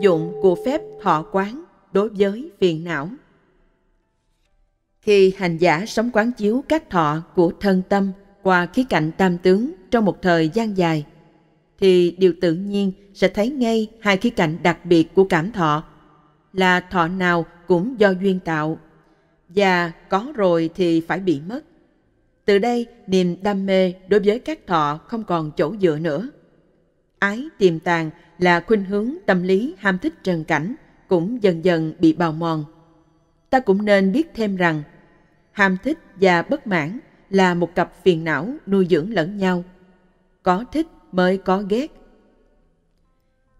dụng của phép thọ quán đối với phiền não. Khi hành giả sống quán chiếu các thọ của thân tâm qua khí cạnh tam tướng trong một thời gian dài, thì điều tự nhiên sẽ thấy ngay hai khí cạnh đặc biệt của cảm thọ là thọ nào cũng do duyên tạo và có rồi thì phải bị mất. Từ đây, niềm đam mê đối với các thọ không còn chỗ dựa nữa. Ái tiềm tàng là khuynh hướng tâm lý ham thích trần cảnh cũng dần dần bị bào mòn. Ta cũng nên biết thêm rằng ham thích và bất mãn là một cặp phiền não nuôi dưỡng lẫn nhau. Có thích mới có ghét.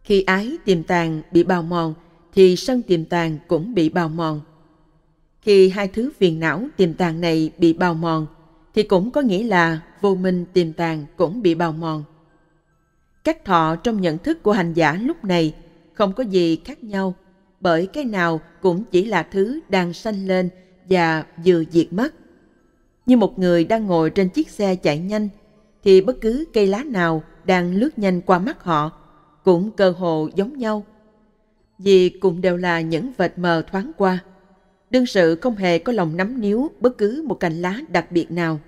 Khi ái tiềm tàng bị bào mòn thì sân tiềm tàng cũng bị bào mòn. Khi hai thứ phiền não tiềm tàng này bị bào mòn thì cũng có nghĩa là vô minh tiềm tàng cũng bị bào mòn. Các thọ trong nhận thức của hành giả lúc này không có gì khác nhau, bởi cái nào cũng chỉ là thứ đang sanh lên và vừa diệt mất. Như một người đang ngồi trên chiếc xe chạy nhanh, thì bất cứ cây lá nào đang lướt nhanh qua mắt họ cũng cơ hồ giống nhau, vì cũng đều là những vệt mờ thoáng qua. Đương sự không hề có lòng nắm níu bất cứ một cành lá đặc biệt nào.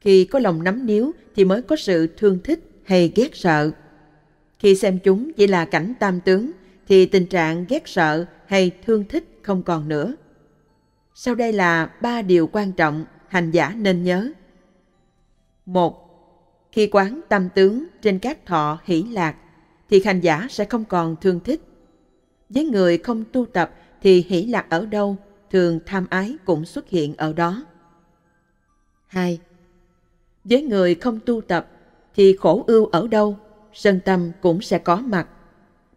Khi có lòng nắm níu thì mới có sự thương thích hay ghét sợ. Khi xem chúng chỉ là cảnh tam tướng thì tình trạng ghét sợ hay thương thích không còn nữa. Sau đây là ba điều quan trọng hành giả nên nhớ. một Khi quán tam tướng trên các thọ hỷ lạc thì hành giả sẽ không còn thương thích. Với người không tu tập thì hỷ lạc ở đâu thường tham ái cũng xuất hiện ở đó. 2. Với người không tu tập thì khổ ưu ở đâu, sân tâm cũng sẽ có mặt.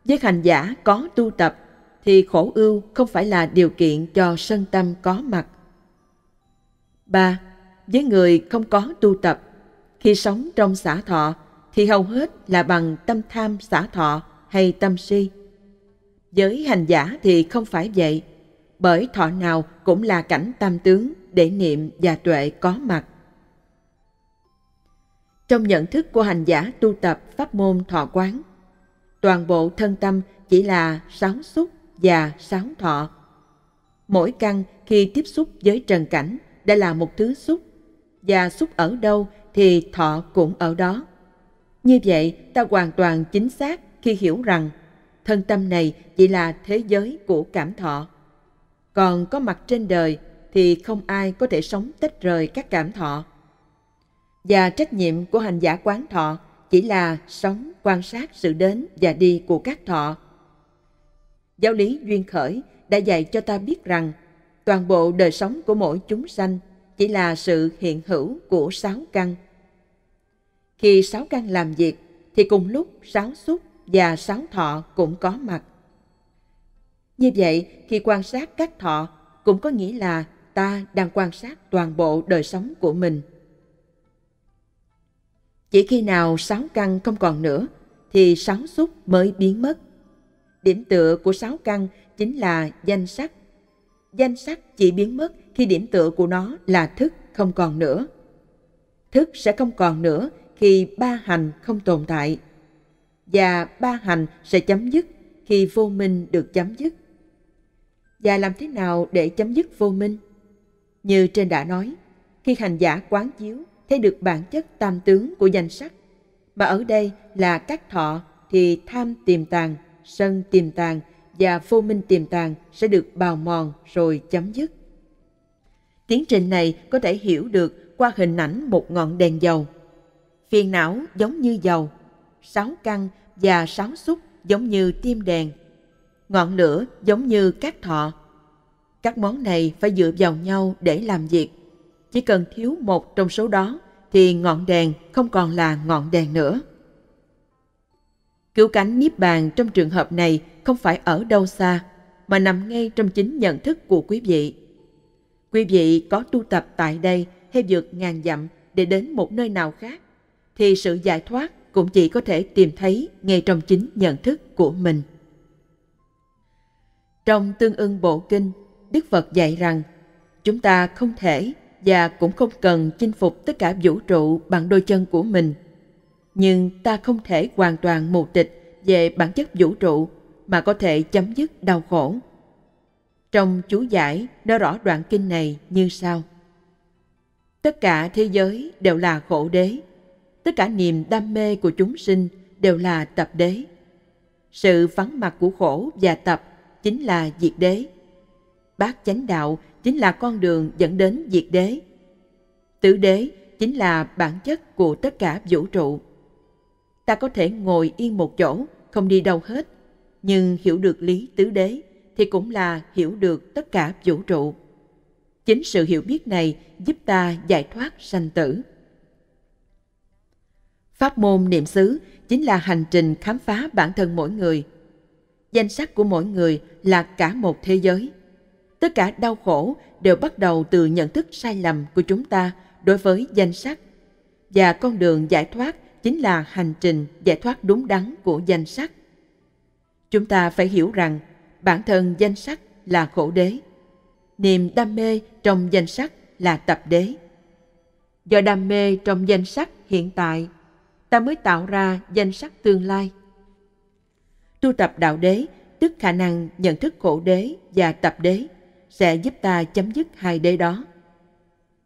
Với hành giả có tu tập thì khổ ưu không phải là điều kiện cho sân tâm có mặt. ba Với người không có tu tập, khi sống trong xã thọ thì hầu hết là bằng tâm tham xã thọ hay tâm si. Với hành giả thì không phải vậy, bởi thọ nào cũng là cảnh tam tướng để niệm và tuệ có mặt trong nhận thức của hành giả tu tập pháp môn thọ quán toàn bộ thân tâm chỉ là sáu xúc và sáu thọ mỗi căn khi tiếp xúc với trần cảnh đã là một thứ xúc và xúc ở đâu thì thọ cũng ở đó như vậy ta hoàn toàn chính xác khi hiểu rằng thân tâm này chỉ là thế giới của cảm thọ còn có mặt trên đời thì không ai có thể sống tách rời các cảm thọ và trách nhiệm của hành giả quán thọ chỉ là sống quan sát sự đến và đi của các thọ giáo lý duyên khởi đã dạy cho ta biết rằng toàn bộ đời sống của mỗi chúng sanh chỉ là sự hiện hữu của sáu căn khi sáu căn làm việc thì cùng lúc sáu xúc và sáu thọ cũng có mặt như vậy khi quan sát các thọ cũng có nghĩa là ta đang quan sát toàn bộ đời sống của mình chỉ khi nào sáu căn không còn nữa thì sáu xúc mới biến mất. Điểm tựa của sáu căn chính là danh sắc. Danh sắc chỉ biến mất khi điểm tựa của nó là thức không còn nữa. Thức sẽ không còn nữa khi ba hành không tồn tại. Và ba hành sẽ chấm dứt khi vô minh được chấm dứt. Và làm thế nào để chấm dứt vô minh? Như trên đã nói, khi hành giả quán chiếu thấy được bản chất tam tướng của danh sắc mà ở đây là các thọ thì tham tiềm tàng sân tiềm tàng và vô minh tiềm tàng sẽ được bào mòn rồi chấm dứt tiến trình này có thể hiểu được qua hình ảnh một ngọn đèn dầu phiền não giống như dầu sáu căn và sáu xúc giống như tim đèn ngọn lửa giống như các thọ các món này phải dựa vào nhau để làm việc chỉ cần thiếu một trong số đó thì ngọn đèn không còn là ngọn đèn nữa. Cứu cánh niết bàn trong trường hợp này không phải ở đâu xa, mà nằm ngay trong chính nhận thức của quý vị. Quý vị có tu tập tại đây hay vượt ngàn dặm để đến một nơi nào khác, thì sự giải thoát cũng chỉ có thể tìm thấy ngay trong chính nhận thức của mình. Trong tương ưng bộ kinh, Đức Phật dạy rằng chúng ta không thể và cũng không cần chinh phục tất cả vũ trụ bằng đôi chân của mình. Nhưng ta không thể hoàn toàn mù tịch về bản chất vũ trụ mà có thể chấm dứt đau khổ. Trong chú giải nói rõ đoạn kinh này như sau. Tất cả thế giới đều là khổ đế. Tất cả niềm đam mê của chúng sinh đều là tập đế. Sự vắng mặt của khổ và tập chính là diệt đế bát chánh đạo chính là con đường dẫn đến diệt đế. Tứ đế chính là bản chất của tất cả vũ trụ. Ta có thể ngồi yên một chỗ, không đi đâu hết, nhưng hiểu được lý tứ đế thì cũng là hiểu được tất cả vũ trụ. Chính sự hiểu biết này giúp ta giải thoát sanh tử. Pháp môn niệm xứ chính là hành trình khám phá bản thân mỗi người. Danh sách của mỗi người là cả một thế giới – tất cả đau khổ đều bắt đầu từ nhận thức sai lầm của chúng ta đối với danh sắc và con đường giải thoát chính là hành trình giải thoát đúng đắn của danh sắc chúng ta phải hiểu rằng bản thân danh sắc là khổ đế niềm đam mê trong danh sắc là tập đế do đam mê trong danh sắc hiện tại ta mới tạo ra danh sắc tương lai tu tập đạo đế tức khả năng nhận thức khổ đế và tập đế sẽ giúp ta chấm dứt hai đế đó.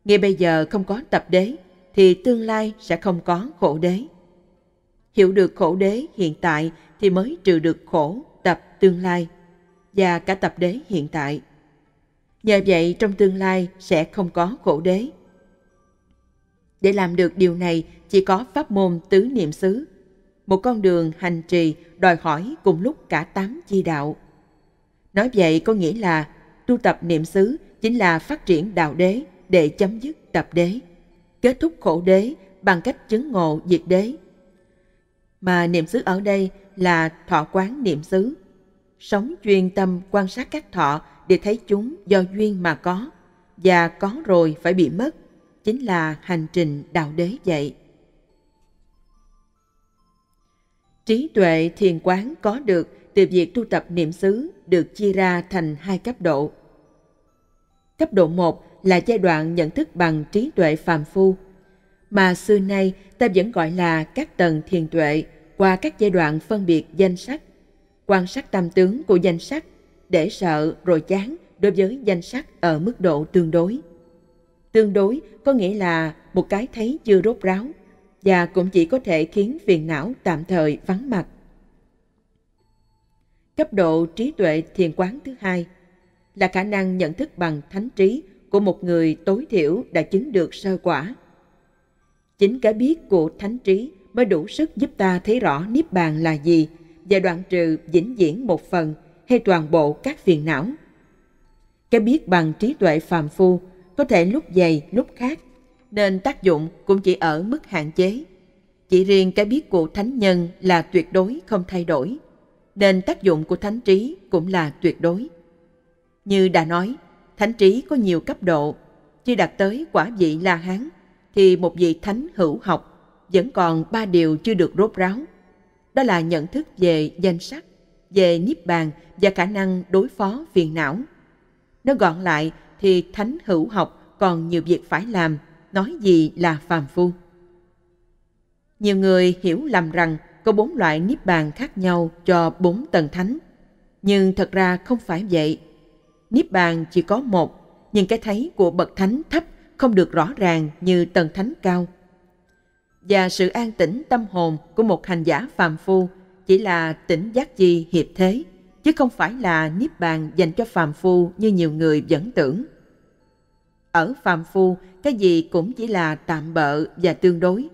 Ngay bây giờ không có tập đế thì tương lai sẽ không có khổ đế. Hiểu được khổ đế hiện tại thì mới trừ được khổ tập tương lai và cả tập đế hiện tại. Nhờ vậy trong tương lai sẽ không có khổ đế. Để làm được điều này chỉ có pháp môn tứ niệm xứ. Một con đường hành trì đòi hỏi cùng lúc cả tám chi đạo. Nói vậy có nghĩa là tu tập niệm xứ chính là phát triển đạo đế để chấm dứt tập đế, kết thúc khổ đế bằng cách chứng ngộ diệt đế. Mà niệm xứ ở đây là thọ quán niệm xứ. Sống chuyên tâm quan sát các thọ để thấy chúng do duyên mà có, và có rồi phải bị mất, chính là hành trình đạo đế vậy. Trí tuệ thiền quán có được từ việc tu tập niệm xứ được chia ra thành hai cấp độ. Cấp độ 1 là giai đoạn nhận thức bằng trí tuệ phàm phu, mà xưa nay ta vẫn gọi là các tầng thiền tuệ qua các giai đoạn phân biệt danh sắc, quan sát tam tướng của danh sắc, để sợ rồi chán đối với danh sắc ở mức độ tương đối. Tương đối có nghĩa là một cái thấy chưa rốt ráo và cũng chỉ có thể khiến phiền não tạm thời vắng mặt Cấp độ trí tuệ thiền quán thứ hai là khả năng nhận thức bằng thánh trí của một người tối thiểu đã chứng được sơ quả. Chính cái biết của thánh trí mới đủ sức giúp ta thấy rõ niết bàn là gì và đoạn trừ vĩnh viễn một phần hay toàn bộ các phiền não. Cái biết bằng trí tuệ phàm phu có thể lúc dày lúc khác, nên tác dụng cũng chỉ ở mức hạn chế. Chỉ riêng cái biết của thánh nhân là tuyệt đối không thay đổi nên tác dụng của thánh trí cũng là tuyệt đối. Như đã nói, thánh trí có nhiều cấp độ, khi đạt tới quả vị La Hán thì một vị thánh hữu học vẫn còn ba điều chưa được rốt ráo. Đó là nhận thức về danh sắc, về niết bàn và khả năng đối phó phiền não. Nó gọn lại thì thánh hữu học còn nhiều việc phải làm, nói gì là phàm phu. Nhiều người hiểu lầm rằng có bốn loại niết bàn khác nhau cho bốn tầng thánh. Nhưng thật ra không phải vậy. Niết bàn chỉ có một, nhưng cái thấy của bậc thánh thấp không được rõ ràng như tầng thánh cao. Và sự an tĩnh tâm hồn của một hành giả phàm phu chỉ là tỉnh giác chi hiệp thế, chứ không phải là niết bàn dành cho phàm phu như nhiều người vẫn tưởng. Ở phàm phu, cái gì cũng chỉ là tạm bợ và tương đối.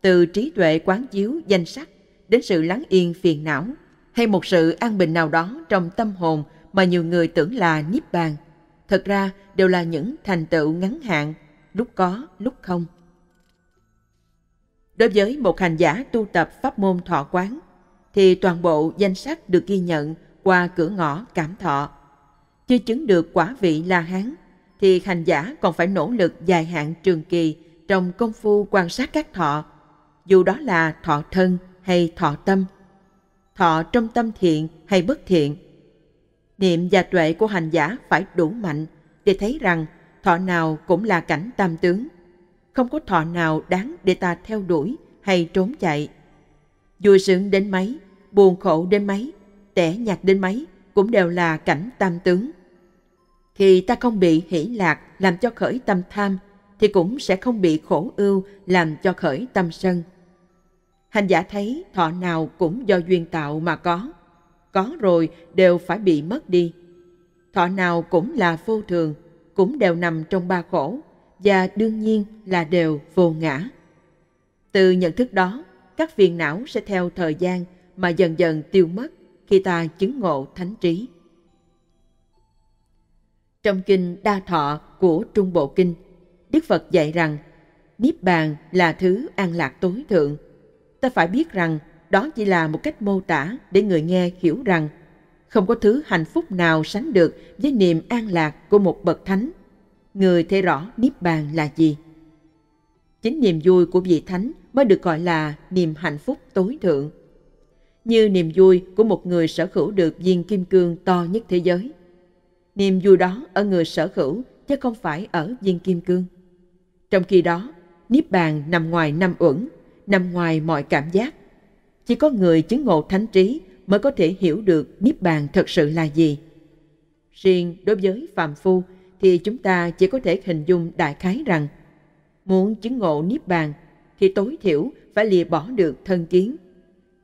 Từ trí tuệ quán chiếu danh sắc đến sự lắng yên phiền não hay một sự an bình nào đó trong tâm hồn mà nhiều người tưởng là niết bàn thật ra đều là những thành tựu ngắn hạn lúc có lúc không đối với một hành giả tu tập pháp môn thọ quán thì toàn bộ danh sách được ghi nhận qua cửa ngõ cảm thọ chưa chứng được quả vị la hán thì hành giả còn phải nỗ lực dài hạn trường kỳ trong công phu quan sát các thọ dù đó là thọ thân hay thọ tâm, thọ trong tâm thiện hay bất thiện. Niệm và tuệ của hành giả phải đủ mạnh để thấy rằng thọ nào cũng là cảnh tam tướng. Không có thọ nào đáng để ta theo đuổi hay trốn chạy. Vui sướng đến mấy, buồn khổ đến mấy, tẻ nhạt đến mấy cũng đều là cảnh tam tướng. Khi ta không bị hỷ lạc làm cho khởi tâm tham thì cũng sẽ không bị khổ ưu làm cho khởi tâm sân. Hành giả thấy thọ nào cũng do duyên tạo mà có. Có rồi đều phải bị mất đi. Thọ nào cũng là vô thường, cũng đều nằm trong ba khổ và đương nhiên là đều vô ngã. Từ nhận thức đó, các phiền não sẽ theo thời gian mà dần dần tiêu mất khi ta chứng ngộ thánh trí. Trong kinh Đa Thọ của Trung Bộ Kinh, Đức Phật dạy rằng Niết bàn là thứ an lạc tối thượng, ta phải biết rằng đó chỉ là một cách mô tả để người nghe hiểu rằng không có thứ hạnh phúc nào sánh được với niềm an lạc của một bậc thánh. Người thấy rõ Niết Bàn là gì. Chính niềm vui của vị thánh mới được gọi là niềm hạnh phúc tối thượng. Như niềm vui của một người sở hữu được viên kim cương to nhất thế giới. Niềm vui đó ở người sở hữu chứ không phải ở viên kim cương. Trong khi đó, Niết Bàn nằm ngoài năm uẩn nằm ngoài mọi cảm giác. Chỉ có người chứng ngộ thánh trí mới có thể hiểu được Niết Bàn thật sự là gì. Riêng đối với Phạm Phu thì chúng ta chỉ có thể hình dung đại khái rằng muốn chứng ngộ Niết Bàn thì tối thiểu phải lìa bỏ được thân kiến,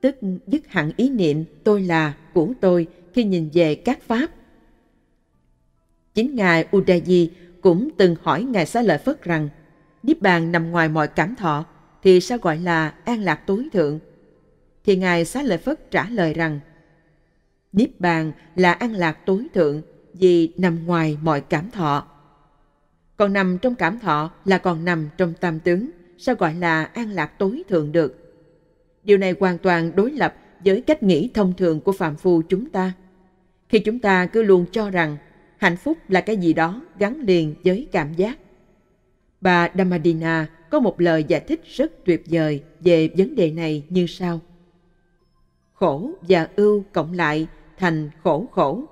tức dứt hẳn ý niệm tôi là, của tôi khi nhìn về các Pháp. Chính Ngài Udayi cũng từng hỏi Ngài Xá Lợi Phất rằng Niết Bàn nằm ngoài mọi cảm thọ thì sao gọi là an lạc tối thượng? Thì Ngài Xá Lợi Phất trả lời rằng, Niết Bàn là an lạc tối thượng vì nằm ngoài mọi cảm thọ. Còn nằm trong cảm thọ là còn nằm trong tam tướng, sao gọi là an lạc tối thượng được? Điều này hoàn toàn đối lập với cách nghĩ thông thường của phạm phu chúng ta. Khi chúng ta cứ luôn cho rằng hạnh phúc là cái gì đó gắn liền với cảm giác Bà Damadina có một lời giải thích rất tuyệt vời về vấn đề này như sau. Khổ và ưu cộng lại thành khổ khổ.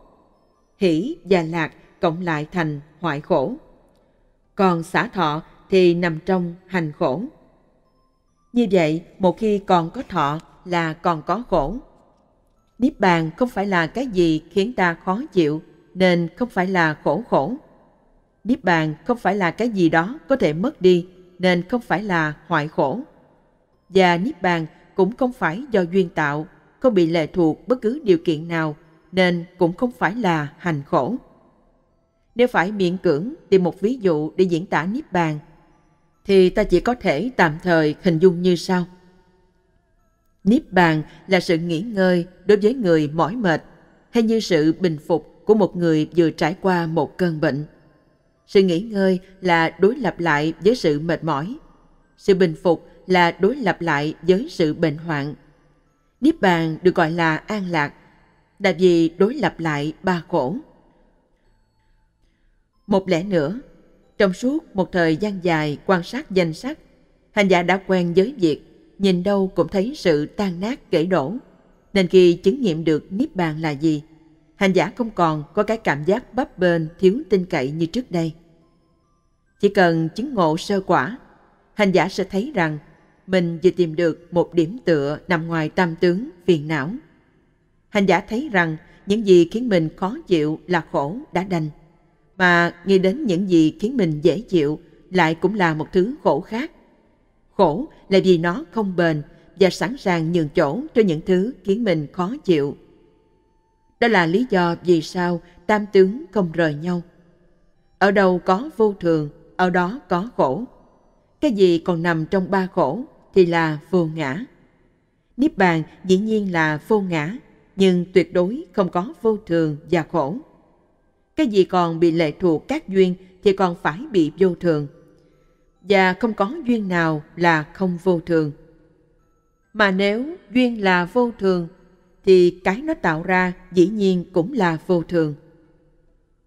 Hỷ và lạc cộng lại thành hoại khổ. Còn xả thọ thì nằm trong hành khổ. Như vậy, một khi còn có thọ là còn có khổ. Niết bàn không phải là cái gì khiến ta khó chịu, nên không phải là khổ khổ. Niết bàn không phải là cái gì đó có thể mất đi nên không phải là hoại khổ. Và Niết bàn cũng không phải do duyên tạo, không bị lệ thuộc bất cứ điều kiện nào nên cũng không phải là hành khổ. Nếu phải miễn cưỡng tìm một ví dụ để diễn tả Niết bàn thì ta chỉ có thể tạm thời hình dung như sau. Niết bàn là sự nghỉ ngơi đối với người mỏi mệt hay như sự bình phục của một người vừa trải qua một cơn bệnh. Sự nghỉ ngơi là đối lập lại với sự mệt mỏi. Sự bình phục là đối lập lại với sự bệnh hoạn. Niết bàn được gọi là an lạc, là vì đối lập lại ba khổ. Một lẽ nữa, trong suốt một thời gian dài quan sát danh sách, hành giả đã quen với việc nhìn đâu cũng thấy sự tan nát kể đổ, nên khi chứng nghiệm được Niết bàn là gì, hành giả không còn có cái cảm giác bấp bênh thiếu tin cậy như trước đây. Chỉ cần chứng ngộ sơ quả, hành giả sẽ thấy rằng mình vừa tìm được một điểm tựa nằm ngoài tam tướng phiền não. Hành giả thấy rằng những gì khiến mình khó chịu là khổ đã đành, mà nghĩ đến những gì khiến mình dễ chịu lại cũng là một thứ khổ khác. Khổ là vì nó không bền và sẵn sàng nhường chỗ cho những thứ khiến mình khó chịu đó là lý do vì sao tam tướng không rời nhau. Ở đâu có vô thường, ở đó có khổ. Cái gì còn nằm trong ba khổ thì là vô ngã. Niết bàn dĩ nhiên là vô ngã, nhưng tuyệt đối không có vô thường và khổ. Cái gì còn bị lệ thuộc các duyên thì còn phải bị vô thường. Và không có duyên nào là không vô thường. Mà nếu duyên là vô thường thì cái nó tạo ra dĩ nhiên cũng là vô thường.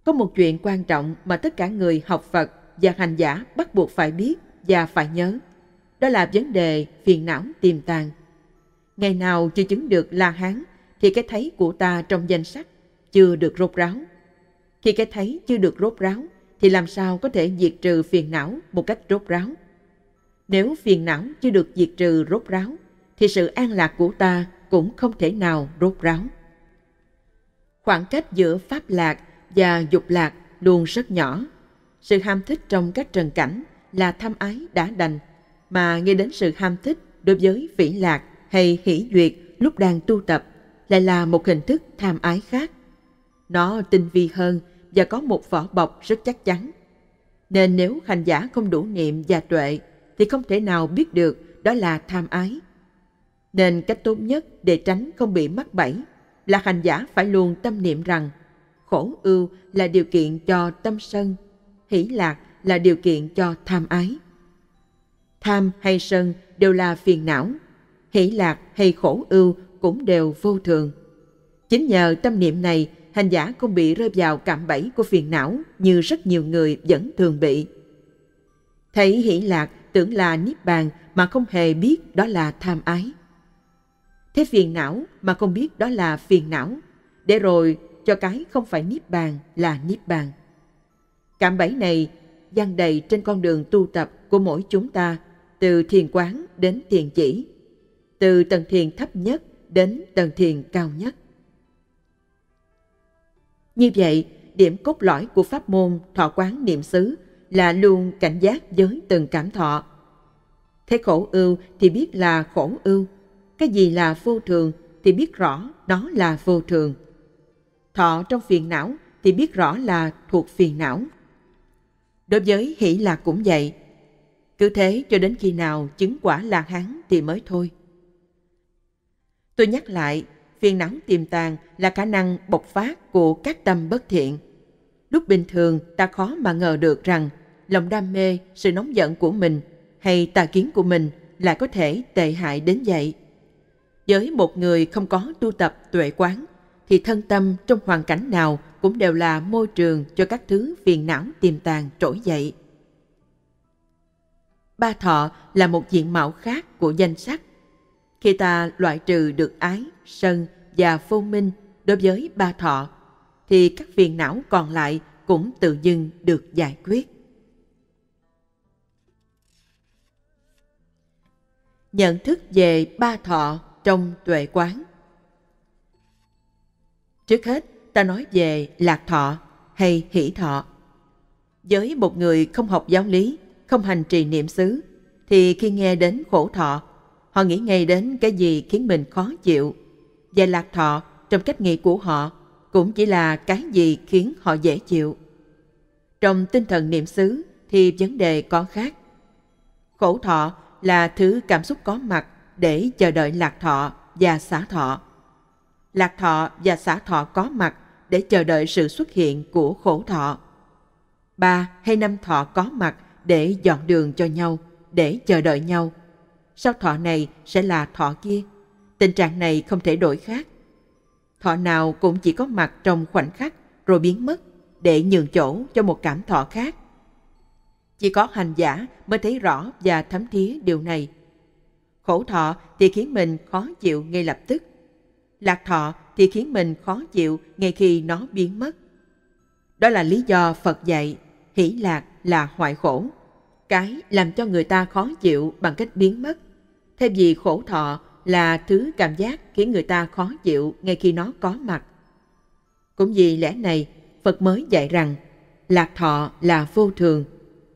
Có một chuyện quan trọng mà tất cả người học Phật và hành giả bắt buộc phải biết và phải nhớ. Đó là vấn đề phiền não tiềm tàng. Ngày nào chưa chứng được La Hán thì cái thấy của ta trong danh sách chưa được rốt ráo. Khi cái thấy chưa được rốt ráo thì làm sao có thể diệt trừ phiền não một cách rốt ráo? Nếu phiền não chưa được diệt trừ rốt ráo thì sự an lạc của ta cũng không thể nào rốt ráo. Khoảng cách giữa pháp lạc và dục lạc luôn rất nhỏ. Sự ham thích trong các trần cảnh là tham ái đã đành, mà nghe đến sự ham thích đối với vĩ lạc hay hỷ duyệt lúc đang tu tập lại là một hình thức tham ái khác. Nó tinh vi hơn và có một vỏ bọc rất chắc chắn. Nên nếu hành giả không đủ niệm và tuệ thì không thể nào biết được đó là tham ái nên cách tốt nhất để tránh không bị mắc bẫy là hành giả phải luôn tâm niệm rằng khổ ưu là điều kiện cho tâm sân, hỷ lạc là điều kiện cho tham ái. Tham hay sân đều là phiền não, hỷ lạc hay khổ ưu cũng đều vô thường. Chính nhờ tâm niệm này, hành giả không bị rơi vào cạm bẫy của phiền não như rất nhiều người vẫn thường bị. Thấy hỷ lạc tưởng là niết bàn mà không hề biết đó là tham ái. Thế phiền não mà không biết đó là phiền não, để rồi cho cái không phải niết bàn là niết bàn. Cảm bẫy này gian đầy trên con đường tu tập của mỗi chúng ta, từ thiền quán đến thiền chỉ, từ tầng thiền thấp nhất đến tầng thiền cao nhất. Như vậy, điểm cốt lõi của pháp môn thọ quán niệm xứ là luôn cảnh giác với từng cảm thọ. thấy khổ ưu thì biết là khổ ưu, cái gì là vô thường thì biết rõ đó là vô thường thọ trong phiền não thì biết rõ là thuộc phiền não đối với hỷ lạc cũng vậy cứ thế cho đến khi nào chứng quả là hắn thì mới thôi tôi nhắc lại phiền não tiềm tàng là khả năng bộc phát của các tâm bất thiện lúc bình thường ta khó mà ngờ được rằng lòng đam mê sự nóng giận của mình hay tà kiến của mình lại có thể tệ hại đến vậy với một người không có tu tập tuệ quán, thì thân tâm trong hoàn cảnh nào cũng đều là môi trường cho các thứ phiền não tiềm tàng trỗi dậy. Ba thọ là một diện mạo khác của danh sắc. Khi ta loại trừ được ái, sân và vô minh đối với ba thọ, thì các phiền não còn lại cũng tự dưng được giải quyết. Nhận thức về ba thọ trong tuệ quán. Trước hết, ta nói về lạc thọ hay hỷ thọ. Với một người không học giáo lý, không hành trì niệm xứ, thì khi nghe đến khổ thọ, họ nghĩ ngay đến cái gì khiến mình khó chịu. Và lạc thọ trong cách nghĩ của họ cũng chỉ là cái gì khiến họ dễ chịu. Trong tinh thần niệm xứ thì vấn đề có khác. Khổ thọ là thứ cảm xúc có mặt để chờ đợi lạc thọ và xả thọ. Lạc thọ và xả thọ có mặt để chờ đợi sự xuất hiện của khổ thọ. Ba hay năm thọ có mặt để dọn đường cho nhau, để chờ đợi nhau. Sau thọ này sẽ là thọ kia. Tình trạng này không thể đổi khác. Thọ nào cũng chỉ có mặt trong khoảnh khắc rồi biến mất để nhường chỗ cho một cảm thọ khác. Chỉ có hành giả mới thấy rõ và thấm thía điều này – khổ thọ thì khiến mình khó chịu ngay lập tức lạc thọ thì khiến mình khó chịu ngay khi nó biến mất đó là lý do phật dạy hỷ lạc là hoại khổ cái làm cho người ta khó chịu bằng cách biến mất thêm vì khổ thọ là thứ cảm giác khiến người ta khó chịu ngay khi nó có mặt cũng vì lẽ này phật mới dạy rằng lạc thọ là vô thường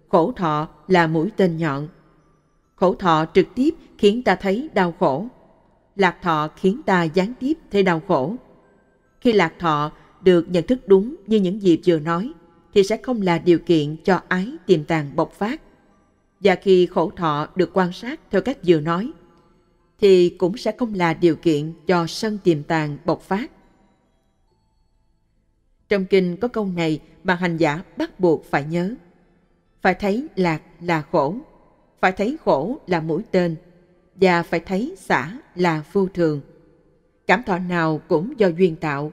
khổ thọ là mũi tên nhọn khổ thọ trực tiếp khiến ta thấy đau khổ lạc thọ khiến ta gián tiếp thấy đau khổ khi lạc thọ được nhận thức đúng như những gì vừa nói thì sẽ không là điều kiện cho ái tiềm tàng bộc phát và khi khổ thọ được quan sát theo cách vừa nói thì cũng sẽ không là điều kiện cho sân tiềm tàng bộc phát trong kinh có câu này mà hành giả bắt buộc phải nhớ phải thấy lạc là khổ phải thấy khổ là mũi tên và phải thấy xả là vô thường. Cảm thọ nào cũng do duyên tạo,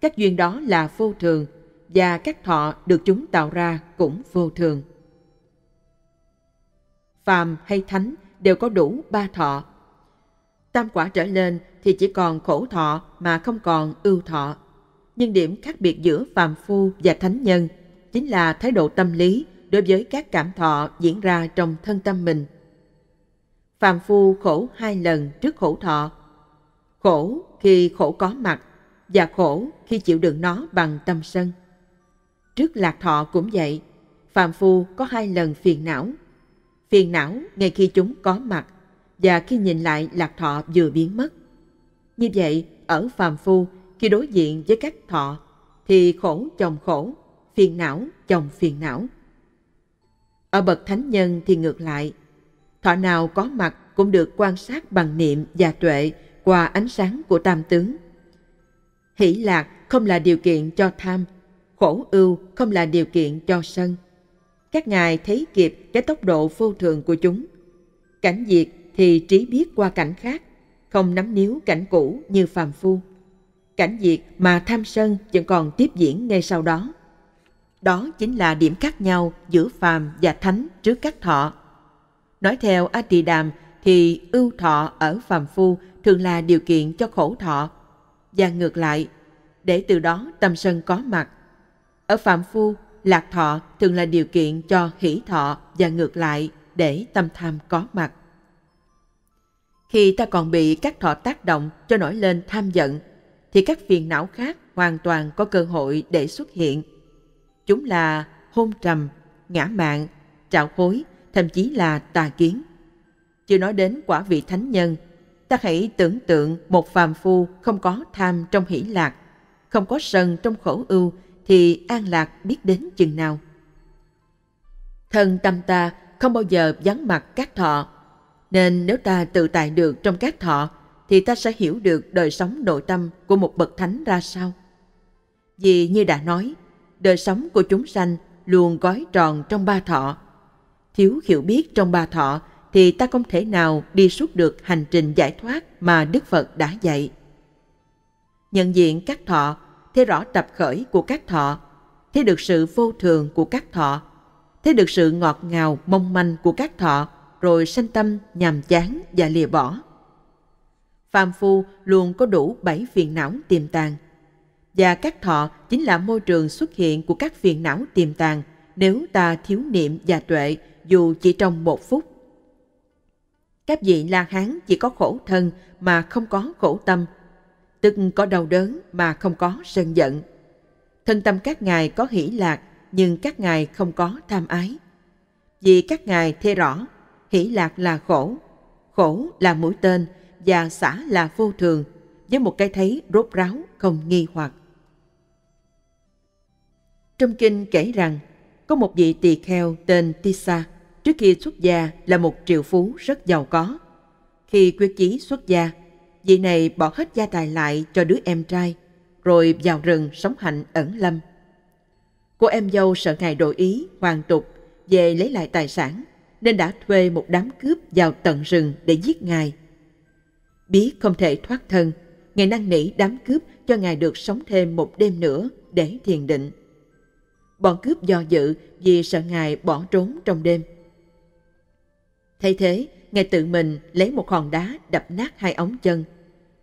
các duyên đó là vô thường và các thọ được chúng tạo ra cũng vô thường. Phàm hay thánh đều có đủ ba thọ. Tam quả trở lên thì chỉ còn khổ thọ mà không còn ưu thọ. Nhưng điểm khác biệt giữa phàm phu và thánh nhân chính là thái độ tâm lý đối với các cảm thọ diễn ra trong thân tâm mình. Phạm phu khổ hai lần trước khổ thọ. Khổ khi khổ có mặt và khổ khi chịu đựng nó bằng tâm sân. Trước lạc thọ cũng vậy, Phạm phu có hai lần phiền não. Phiền não ngay khi chúng có mặt và khi nhìn lại lạc thọ vừa biến mất. Như vậy, ở Phạm phu khi đối diện với các thọ thì khổ chồng khổ, phiền não chồng phiền não ở bậc thánh nhân thì ngược lại, thọ nào có mặt cũng được quan sát bằng niệm và tuệ qua ánh sáng của tam tướng. Hỷ lạc không là điều kiện cho tham, khổ ưu không là điều kiện cho sân. Các ngài thấy kịp cái tốc độ vô thường của chúng. Cảnh diệt thì trí biết qua cảnh khác, không nắm níu cảnh cũ như phàm phu. Cảnh diệt mà tham sân vẫn còn tiếp diễn ngay sau đó. Đó chính là điểm khác nhau giữa phàm và thánh trước các thọ. Nói theo A Tỳ Đàm thì ưu thọ ở phàm phu thường là điều kiện cho khổ thọ và ngược lại để từ đó tâm sân có mặt. Ở phàm phu, lạc thọ thường là điều kiện cho hỷ thọ và ngược lại để tâm tham có mặt. Khi ta còn bị các thọ tác động cho nổi lên tham giận, thì các phiền não khác hoàn toàn có cơ hội để xuất hiện – Chúng là hôn trầm, ngã mạng trạo khối, thậm chí là tà kiến. Chưa nói đến quả vị thánh nhân, ta hãy tưởng tượng một phàm phu không có tham trong hỷ lạc, không có sân trong khổ ưu thì an lạc biết đến chừng nào. Thân tâm ta không bao giờ vắng mặt các thọ, nên nếu ta tự tại được trong các thọ thì ta sẽ hiểu được đời sống nội tâm của một bậc thánh ra sao. Vì như đã nói, đời sống của chúng sanh luôn gói tròn trong ba thọ. Thiếu hiểu biết trong ba thọ thì ta không thể nào đi suốt được hành trình giải thoát mà Đức Phật đã dạy. Nhận diện các thọ, thấy rõ tập khởi của các thọ, thấy được sự vô thường của các thọ, thấy được sự ngọt ngào mong manh của các thọ, rồi sanh tâm nhàm chán và lìa bỏ. Phàm phu luôn có đủ bảy phiền não tiềm tàng – và các thọ chính là môi trường xuất hiện của các phiền não tiềm tàng nếu ta thiếu niệm và tuệ dù chỉ trong một phút. Các vị La Hán chỉ có khổ thân mà không có khổ tâm, tức có đau đớn mà không có sân giận. Thân tâm các ngài có hỷ lạc nhưng các ngài không có tham ái. Vì các ngài thê rõ, hỷ lạc là khổ, khổ là mũi tên và xả là vô thường, với một cái thấy rốt ráo không nghi hoặc. Trong kinh kể rằng, có một vị tỳ kheo tên Tisa, trước khi xuất gia là một triệu phú rất giàu có. Khi quyết chí xuất gia, vị này bỏ hết gia tài lại cho đứa em trai, rồi vào rừng sống hạnh ẩn lâm. Cô em dâu sợ ngài đổi ý, hoàn tục, về lấy lại tài sản, nên đã thuê một đám cướp vào tận rừng để giết ngài. Biết không thể thoát thân, ngài năn nỉ đám cướp cho ngài được sống thêm một đêm nữa để thiền định bọn cướp do dự vì sợ ngài bỏ trốn trong đêm. Thay thế, ngài tự mình lấy một hòn đá đập nát hai ống chân,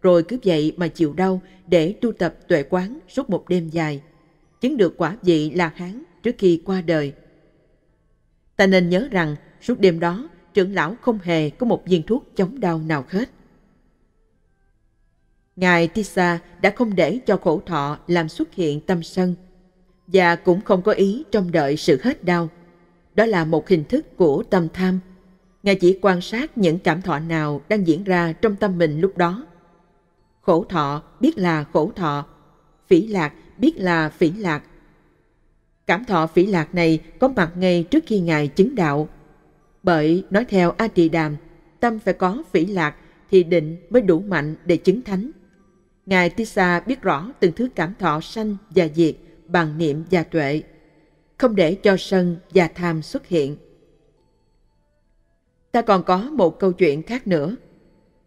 rồi cướp dậy mà chịu đau để tu tập tuệ quán suốt một đêm dài, chứng được quả vị là hán trước khi qua đời. Ta nên nhớ rằng suốt đêm đó trưởng lão không hề có một viên thuốc chống đau nào hết. Ngài Tisa đã không để cho khổ thọ làm xuất hiện tâm sân, và cũng không có ý trông đợi sự hết đau. Đó là một hình thức của tâm tham. Ngài chỉ quan sát những cảm thọ nào đang diễn ra trong tâm mình lúc đó. Khổ thọ biết là khổ thọ, phỉ lạc biết là phỉ lạc. Cảm thọ phỉ lạc này có mặt ngay trước khi Ngài chứng đạo. Bởi nói theo A Tỳ Đàm, tâm phải có phỉ lạc thì định mới đủ mạnh để chứng thánh. Ngài Tisa biết rõ từng thứ cảm thọ sanh và diệt – bằng niệm và tuệ, không để cho sân và tham xuất hiện. Ta còn có một câu chuyện khác nữa.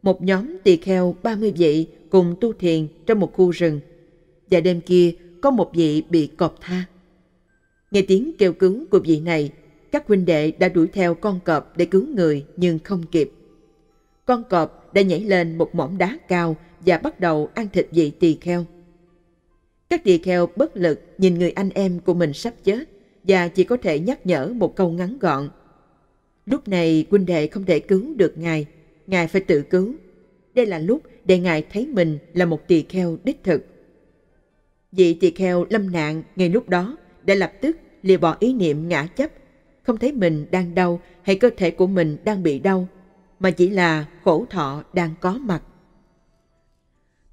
Một nhóm tỳ kheo 30 vị cùng tu thiền trong một khu rừng. Và đêm kia có một vị bị cọp tha. Nghe tiếng kêu cứu của vị này, các huynh đệ đã đuổi theo con cọp để cứu người nhưng không kịp. Con cọp đã nhảy lên một mỏm đá cao và bắt đầu ăn thịt vị tỳ kheo. Các tỳ kheo bất lực nhìn người anh em của mình sắp chết và chỉ có thể nhắc nhở một câu ngắn gọn. Lúc này huynh đệ không thể cứu được ngài, ngài phải tự cứu. Đây là lúc để ngài thấy mình là một tỳ kheo đích thực. Vị tỳ kheo lâm nạn ngay lúc đó đã lập tức lìa bỏ ý niệm ngã chấp, không thấy mình đang đau hay cơ thể của mình đang bị đau, mà chỉ là khổ thọ đang có mặt.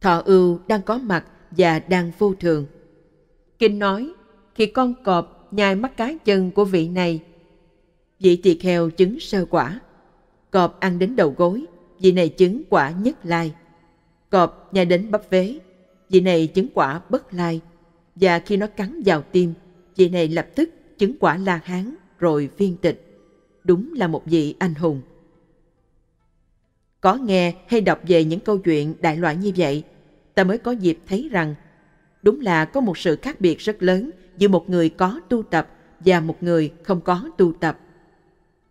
Thọ ưu đang có mặt và đang vô thường. Kinh nói, khi con cọp nhai mắt cá chân của vị này, vị tỳ kheo chứng sơ quả. Cọp ăn đến đầu gối, vị này chứng quả nhất lai. Cọp nhai đến bắp vế, vị này chứng quả bất lai. Và khi nó cắn vào tim, vị này lập tức chứng quả la hán rồi viên tịch. Đúng là một vị anh hùng. Có nghe hay đọc về những câu chuyện đại loại như vậy ta mới có dịp thấy rằng đúng là có một sự khác biệt rất lớn giữa một người có tu tập và một người không có tu tập.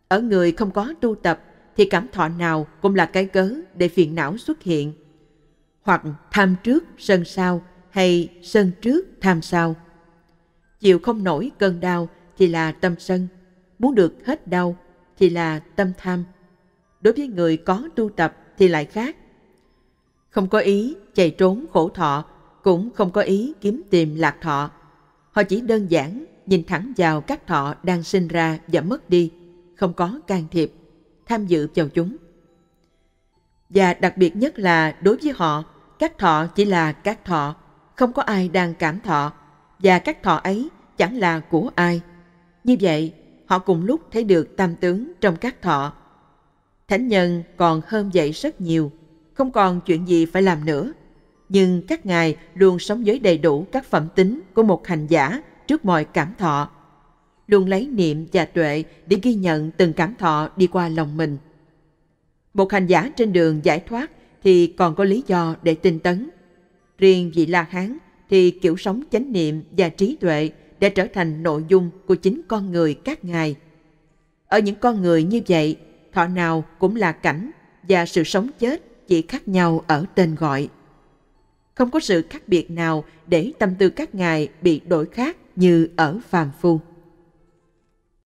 Ở người không có tu tập thì cảm thọ nào cũng là cái cớ để phiền não xuất hiện. Hoặc tham trước sân sau hay sân trước tham sau. Chịu không nổi cơn đau thì là tâm sân, muốn được hết đau thì là tâm tham. Đối với người có tu tập thì lại khác không có ý chạy trốn khổ thọ, cũng không có ý kiếm tìm lạc thọ. Họ chỉ đơn giản nhìn thẳng vào các thọ đang sinh ra và mất đi, không có can thiệp, tham dự vào chúng. Và đặc biệt nhất là đối với họ, các thọ chỉ là các thọ, không có ai đang cảm thọ, và các thọ ấy chẳng là của ai. Như vậy, họ cùng lúc thấy được tam tướng trong các thọ. Thánh nhân còn hơn vậy rất nhiều không còn chuyện gì phải làm nữa. Nhưng các ngài luôn sống với đầy đủ các phẩm tính của một hành giả trước mọi cảm thọ. Luôn lấy niệm và tuệ để ghi nhận từng cảm thọ đi qua lòng mình. Một hành giả trên đường giải thoát thì còn có lý do để tinh tấn. Riêng vị La Hán thì kiểu sống chánh niệm và trí tuệ đã trở thành nội dung của chính con người các ngài. Ở những con người như vậy, thọ nào cũng là cảnh và sự sống chết chỉ khác nhau ở tên gọi. Không có sự khác biệt nào để tâm tư các ngài bị đổi khác như ở phàm phu.